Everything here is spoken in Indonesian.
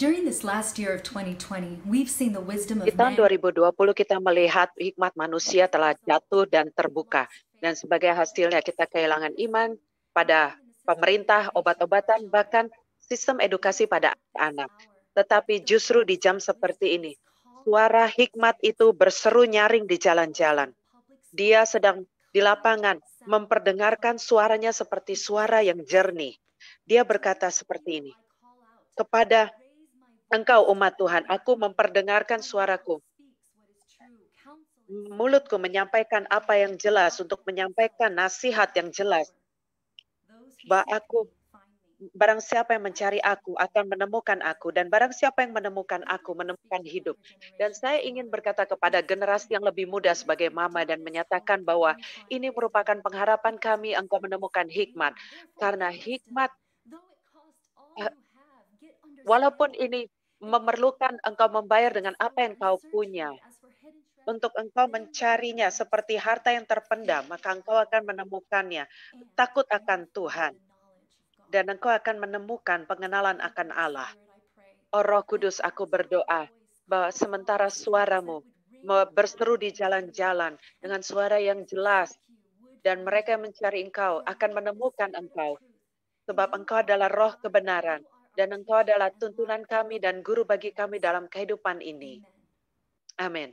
Di tahun 2020 kita melihat hikmat manusia telah jatuh dan terbuka. Dan sebagai hasilnya kita kehilangan iman pada pemerintah, obat-obatan, bahkan sistem edukasi pada anak. Tetapi justru di jam seperti ini, suara hikmat itu berseru nyaring di jalan-jalan. Dia sedang di lapangan memperdengarkan suaranya seperti suara yang jernih. Dia berkata seperti ini, kepada Engkau umat Tuhan, aku memperdengarkan suaraku. Mulutku menyampaikan apa yang jelas untuk menyampaikan nasihat yang jelas. Bahwa aku barang siapa yang mencari aku akan menemukan aku dan barang siapa yang menemukan aku menemukan hidup. Dan saya ingin berkata kepada generasi yang lebih muda sebagai mama dan menyatakan bahwa ini merupakan pengharapan kami engkau menemukan hikmat karena hikmat eh, walaupun ini memerlukan engkau membayar dengan apa yang kau punya. Untuk engkau mencarinya seperti harta yang terpendam, maka engkau akan menemukannya. Takut akan Tuhan. Dan engkau akan menemukan pengenalan akan Allah. Oh Roh Kudus, aku berdoa bahwa sementara suaramu berseru di jalan-jalan dengan suara yang jelas dan mereka yang mencari engkau akan menemukan engkau sebab engkau adalah roh kebenaran dan Engkau adalah tuntunan kami dan guru bagi kami dalam kehidupan ini. Amin.